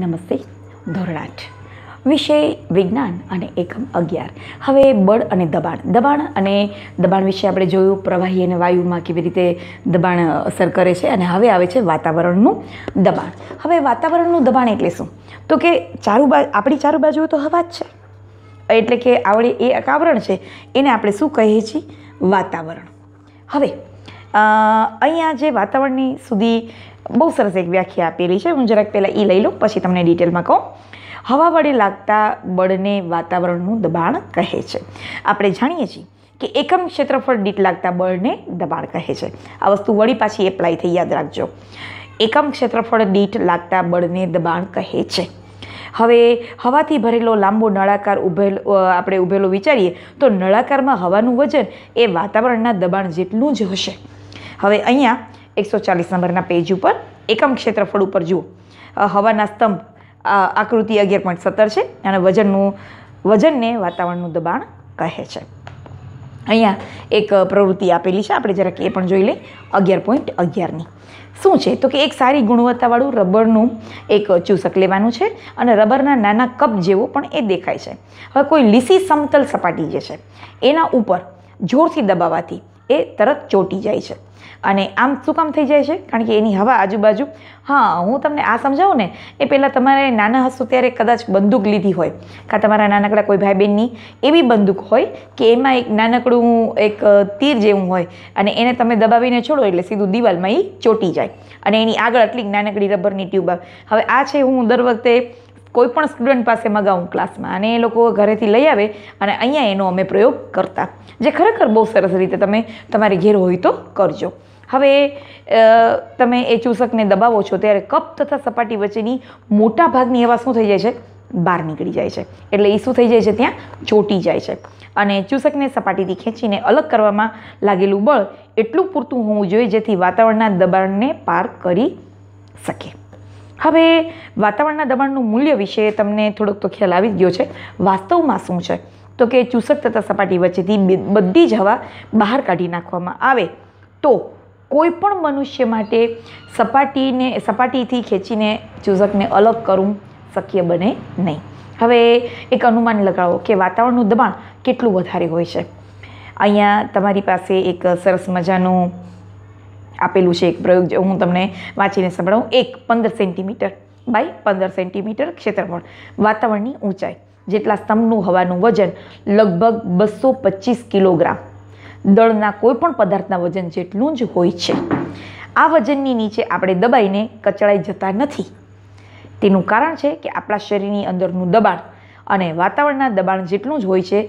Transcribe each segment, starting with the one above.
નમસ્તે ધોરણ આઠ વિષય વિજ્ઞાન અને એકમ અગિયાર હવે બળ અને દબાણ દબાણ અને દબાણ વિશે આપણે જોયું પ્રવાહી અને વાયુમાં કેવી રીતે દબાણ અસર કરે છે અને હવે આવે છે વાતાવરણનું દબાણ હવે વાતાવરણનું દબાણ એટલે શું તો કે ચારું બાજુ આપણી ચારું બાજુ તો હવા જ છે એટલે કે આવડે એ અકાવરણ છે એને આપણે શું કહીએ છીએ વાતાવરણ હવે અહીંયા જે વાતાવરણની સુધી બહુ સરસ એક વ્યાખ્યા આપેલી છે હું જરાક પહેલાં એ લઈ લઉં પછી તમને ડિટેલમાં કહું હવા વડે લાગતા બળને વાતાવરણનું દબાણ કહે છે આપણે જાણીએ છીએ કે એકમ ક્ષેત્રફળ દીઠ લાગતા બળને દબાણ કહે છે આ વસ્તુ વળી પાછી એપ્લાય થઈ યાદ રાખજો એકમ ક્ષેત્રફળ દીઠ લાગતા બળને દબાણ કહે છે હવે હવાથી ભરેલો લાંબો નળાકાર ઉભેલો આપણે ઉભેલો વિચારીએ તો નળાકારમાં હવાનું વજન એ વાતાવરણના દબાણ જેટલું જ હશે હવે અહીંયા એકસો ચાલીસ નંબરના પેજ ઉપર એકમ ક્ષેત્રફળ ઉપર જુઓ હવાના સ્તંભ આકૃતિ અગિયાર પોઈન્ટ સત્તર છે અને વજનનું વજનને વાતાવરણનું દબાણ કહે છે અહીંયા એક પ્રવૃત્તિ આપેલી છે આપણે જરાક એ પણ જોઈ લઈએ અગિયાર પોઈન્ટ અગિયારની શું છે તો કે એક સારી ગુણવત્તાવાળું રબરનું એક ચૂસક લેવાનું છે અને રબરના નાના કપ જેવો પણ એ દેખાય છે હવે કોઈ લીસી સમતલ સપાટી જે છે એના ઉપર જોરથી દબાવવાથી એ તરત ચોંટી જાય છે અને આમ શું કામ થઈ જાય છે કારણ કે એની હવા આજુબાજુ હા હું તમને આ સમજાવું ને એ પહેલાં તમારે નાના હશો ત્યારે કદાચ બંદૂક લીધી હોય કાં તમારા નાનકડા કોઈ ભાઈ બહેનની એવી બંદૂક હોય કે એમાં એક નાનકડું એક તીર જેવું હોય અને એને તમે દબાવીને છોડો એટલે સીધું દિવાલમાં એ ચોંટી જાય અને એની આગળ આટલી નાનકડી રબરની ટ્યુબ આવે હવે આ છે હું દર વખતે કોઈપણ સ્ટુડન્ટ પાસે મગાવું ક્લાસમાં અને એ લોકો ઘરેથી લઈ આવે અને અહીંયા એનો અમે પ્રયોગ કરતા જે ખરેખર બહુ સરસ રીતે તમે તમારે ઘેર હોય તો કરજો હવે તમે એ ચૂસકને દબાવો છો ત્યારે કપ તથા સપાટી વચ્ચેની મોટા ભાગની એવા શું થઈ જાય છે બહાર નીકળી જાય છે એટલે એ શું થઈ જાય છે ત્યાં ચોટી જાય છે અને ચૂસકને સપાટીથી ખેંચીને અલગ કરવામાં લાગેલું બળ એટલું પૂરતું હોવું જોઈએ જેથી વાતાવરણના દબાણને પાર કરી શકે હવે વાતાવરણના દબાણનું મૂલ્ય વિશે તમને થોડોક તો ખ્યાલ આવી ગયો છે વાસ્તવમાં શું છે તો કે ચૂસક તથા સપાટી વચ્ચેથી બધી જ હવા બહાર કાઢી નાખવામાં આવે તો કોઈપણ મનુષ્ય માટે સપાટીને સપાટીથી ખેંચીને ચૂસકને અલગ કરવું શક્ય બને નહીં હવે એક અનુમાન લગાવો કે વાતાવરણનું દબાણ કેટલું વધારે હોય છે અહીંયા તમારી પાસે એક સરસ મજાનું આપેલું છે એક પ્રયોગ જે હું તમને વાંચીને સંભળાવું એક પંદર સેન્ટીમીટર બાય પંદર સેન્ટીમીટર ક્ષેત્રફળ વાતાવરણની ઊંચાઈ જેટલા સ્તંભનું હવાનું વજન લગભગ બસો પચીસ કિલોગ્રામ દળના કોઈપણ પદાર્થના વજન જેટલું જ હોય છે આ વજનની નીચે આપણે દબાઈને કચડાઈ જતા નથી તેનું કારણ છે કે આપણા શરીરની અંદરનું દબાણ અને વાતાવરણના દબાણ જેટલું જ હોય છે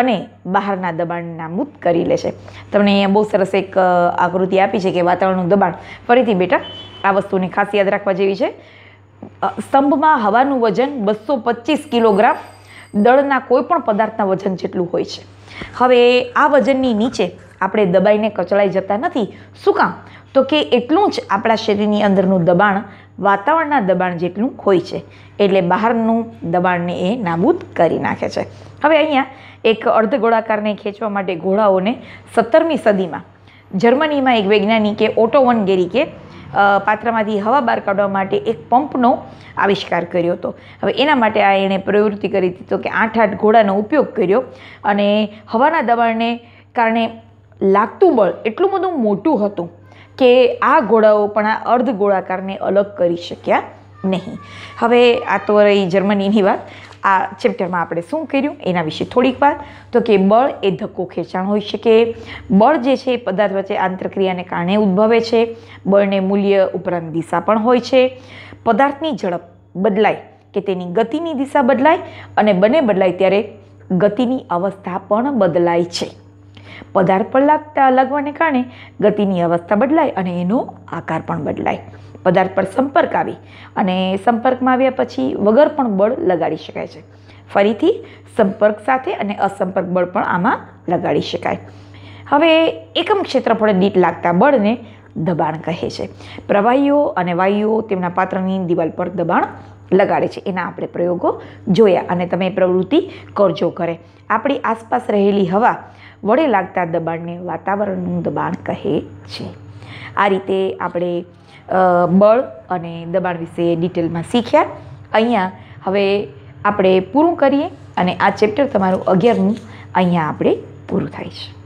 અને બહારના દબાણ નાબૂદ કરી લે છે તમને અહીંયા બહુ સરસ એક આકૃતિ આપી છે કે વાતાવરણનું દબાણ ફરીથી બેટા આ વસ્તુને ખાસ યાદ રાખવા જેવી છે સ્તંભમાં હવાનું વજન બસો પચીસ કિલોગ્રામ દળના કોઈપણ પદાર્થના વજન જેટલું હોય છે હવે આ વજનની નીચે આપણે દબાઈને કચડાઈ જતા નથી શું કામ તો કે એટલું જ આપણા શરીરની અંદરનું દબાણ વાતાવરણના દબાણ જેટલું હોય છે એટલે બહારનું દબાણને એ નાબૂદ કરી નાખે છે હવે અહીંયા એક અર્ધ ગોળાકારને ખેંચવા માટે ઘોડાઓને સત્તરમી સદીમાં જર્મનીમાં એક વૈજ્ઞાનિકે ઓટોવન ગેરિકે પાત્રમાંથી હવા બહાર કાઢવા માટે એક પંપનો આવિષ્કાર કર્યો હતો હવે એના માટે આ એણે પ્રવૃત્તિ કરી હતી તો કે આઠ આઠ ઘોડાનો ઉપયોગ કર્યો અને હવાના દબાણને કારણે લાગતું બળ એટલું બધું મોટું હતું કે આ ઘોડાઓ પણ આ અર્ધ ગોળાકારને અલગ કરી શક્યા નહીં હવે આ તો રહી જર્મનીની વાત આ ચેપ્ટરમાં આપણે શું કર્યું એના વિશે થોડીક વાર તો કે બળ એ ધક્કો ખેંચાણ હોઈ શકે બળ જે છે એ પદાર્થ વચ્ચે આંતરક્રિયાને કારણે ઉદ્ભવે છે બળને મૂલ્ય ઉપરાંત દિશા પણ હોય છે પદાર્થની ઝડપ બદલાય કે તેની ગતિની દિશા બદલાય અને બંને બદલાય ત્યારે ગતિની અવસ્થા પણ બદલાય છે પદાર્થ પર લાગતા લાગવાને કારણે ગતિની અવસ્થા બદલાય અને એનો આકાર પણ બદલાય પદાર્થ પર સંપર્ક આવી અને સંપર્કમાં આવ્યા પછી વગર પણ બળ લગાડી શકાય છે ફરીથી સંપર્ક સાથે અને અસંપર્ક બળ પણ આમાં લગાડી શકાય હવે એકમ ક્ષેત્રફળે દીઠ લાગતા બળને દબાણ કહે છે પ્રવાહીઓ અને વાયુઓ તેમના પાત્રની દિવાલ પર દબાણ લગાડે છે એના આપણે પ્રયોગો જોયા અને તમે પ્રવૃત્તિ કરજો ઘરે આપણી આસપાસ રહેલી હવા વડે લાગતા દબાણને વાતાવરણનું દબાણ કહે છે આ રીતે આપણે બળ અને દબાણ વિશે ડિટેલમાં શીખ્યા અહીંયા હવે આપણે પૂરું કરીએ અને આ ચેપ્ટર તમારું અગિયારનું અહીંયા આપણે પૂરું થાય છે